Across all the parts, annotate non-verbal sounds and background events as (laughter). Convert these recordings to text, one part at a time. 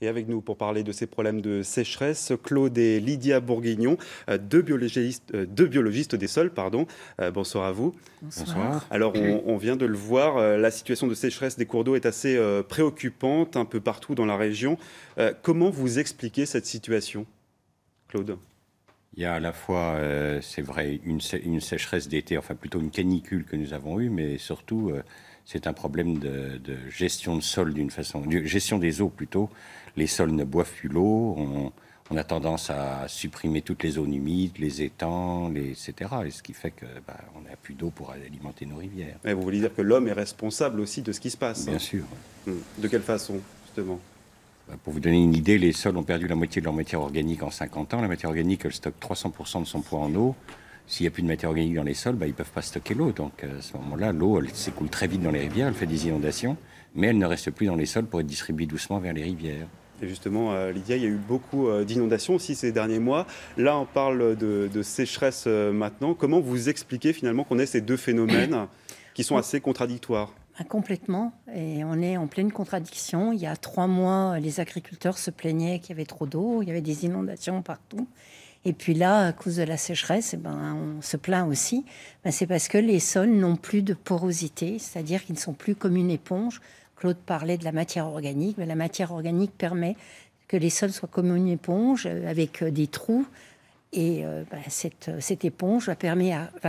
Et avec nous pour parler de ces problèmes de sécheresse, Claude et Lydia Bourguignon, euh, euh, deux biologistes, des sols. Pardon. Euh, bonsoir à vous. Bonsoir. Alors, on, on vient de le voir, la situation de sécheresse des cours d'eau est assez préoccupante un peu partout dans la région. Comment vous expliquez cette situation, Claude il y a à la fois, euh, c'est vrai, une, sécheresse d'été, enfin plutôt une canicule que nous avons eue, mais surtout, euh, c'est un problème de, gestion de sol d'une façon, de gestion des eaux plutôt. Les sols ne boivent plus l'eau, on, a tendance à supprimer toutes les zones humides, les étangs, etc. Et ce qui fait qu'on bah, n'a plus d'eau pour alimenter nos rivières. Mais vous voulez dire que l'homme est responsable aussi de ce qui se passe Bien hein. sûr. Hum. De quelle façon, justement bah, pour vous donner une idée, les sols ont perdu la moitié de leur matière organique en 50 ans. La matière organique, elle stocke 300% de son poids en eau. S'il n'y a plus de matière organique dans les sols, bah, ils ne peuvent pas stocker l'eau. Donc euh, à ce moment-là, l'eau, s'écoule très vite dans les rivières, elle fait des inondations, mais elle ne reste plus dans les sols pour être distribuée doucement vers les rivières. Et justement, euh, Lydia, il y a eu beaucoup euh, d'inondations aussi ces derniers mois. Là, on parle de, sécheresse maintenant. Comment vous expliquez finalement qu'on ait ces deux phénomènes qui sont assez contradictoires ah, complètement. Et on est en pleine contradiction. Il y a trois mois, les agriculteurs se plaignaient qu'il y avait trop d'eau, il y avait des inondations partout. Et puis là, à cause de la sécheresse, eh ben, on se plaint aussi. Ben, c'est parce que les sols n'ont plus de porosité, c'est-à-dire qu'ils ne sont plus comme une éponge. Claude parlait de la matière organique, mais la matière organique permet que les sols soient comme une éponge, euh, avec euh, des trous et euh, ben, euh, cette, éponge va,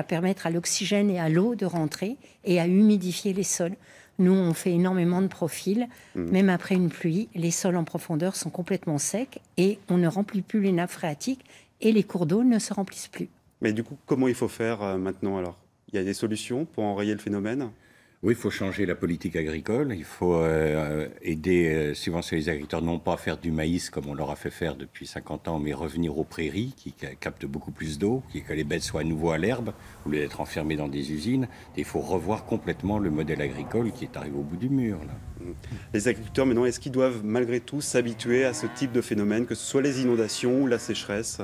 permettre à l'oxygène et à l'eau de rentrer et à humidifier les sols. Nous, on fait énormément de profils. Mm. Même après une pluie, les sols en profondeur sont complètement secs et on ne remplit plus les nappes phréatiques et les cours d'eau ne se remplissent plus. Mais du coup, comment il faut faire euh, maintenant alors Il y a des solutions pour enrayer le phénomène oui, il faut changer la politique agricole, il faut euh, euh, aider, euh, subventionner les agriculteurs, non pas à faire du maïs comme on leur a fait faire depuis 50 ans, mais revenir aux prairies qui captent beaucoup plus d'eau, que les bêtes soient à nouveau à l'herbe, au lieu d'être enfermées dans des usines. il faut revoir complètement le modèle agricole qui est arrivé au bout du mur. Mm. Les agriculteurs, maintenant, est-ce qu'ils doivent malgré tout s'habituer à ce type de phénomène, que ce soit les inondations ou la sécheresse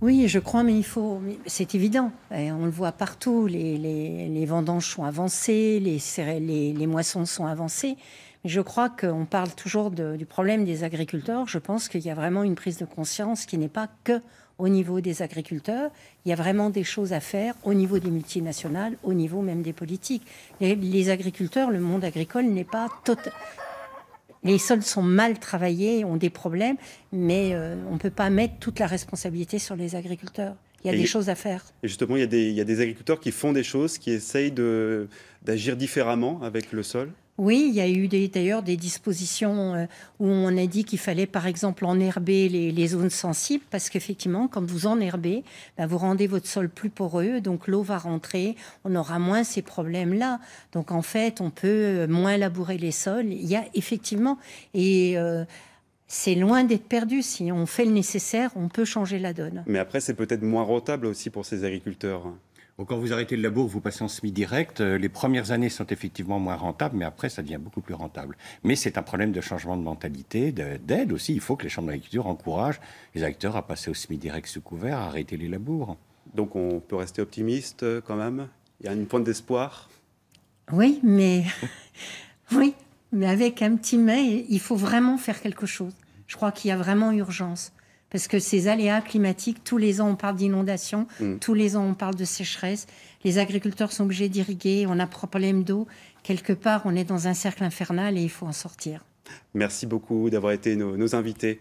oui, je crois, mais il faut. C'est évident. Et on le voit partout. Les, vendanges sont avancées, les, les, moissons sont avancées. Mais je crois qu'on parle toujours du problème des agriculteurs. Je pense qu'il y a vraiment une prise de conscience qui n'est pas que au niveau des agriculteurs. Il y a vraiment des choses à faire au niveau des multinationales, au niveau même des politiques. Les, agriculteurs, le monde agricole n'est pas, tota-, les sols sont mal travaillés, ont des problèmes, mais euh, on ne peut pas mettre toute la responsabilité sur les agriculteurs. Il y a des choses à faire. Et justement, il y, des, il y a des agriculteurs qui font des choses, qui essayent d'agir différemment avec le sol oui, il y a eu d'ailleurs des, dispositions euh, où on a dit qu'il fallait par exemple enherber les, les zones sensibles parce qu'effectivement, quand vous enherbez, ben, vous rendez votre sol plus poreux, donc l'eau va rentrer, on aura moins ces problèmes-là. Donc en fait, on peut euh, moins labourer les sols. Il y a effectivement et euh, c'est loin d'être perdu. Si on fait le nécessaire, on peut changer la donne. Mais après, c'est peut-être moins rentable aussi pour ces agriculteurs quand vous arrêtez le labour, vous passez en semi-direct. Euh, les premières années sont effectivement moins rentables, mais après, ça devient beaucoup plus rentable. Mais c'est un problème de changement de mentalité, d'aide aussi. Il faut que les chambres d'agriculture encouragent les acteurs à passer au semi-direct sous couvert, à arrêter les labours. Donc on peut rester optimiste euh, quand même Il y a une pointe d'espoir Oui, mais... (laughs) oui, mais avec un petit mais, il faut vraiment faire quelque chose. Je crois qu'il y a vraiment urgence. Parce que ces aléas climatiques, tous les ans on parle d'inondations, mm. tous les ans on parle de sécheresse, les agriculteurs sont obligés d'irriguer, on a problème d'eau, quelque part on est dans un cercle infernal et il faut en sortir. Merci beaucoup d'avoir été nos invités.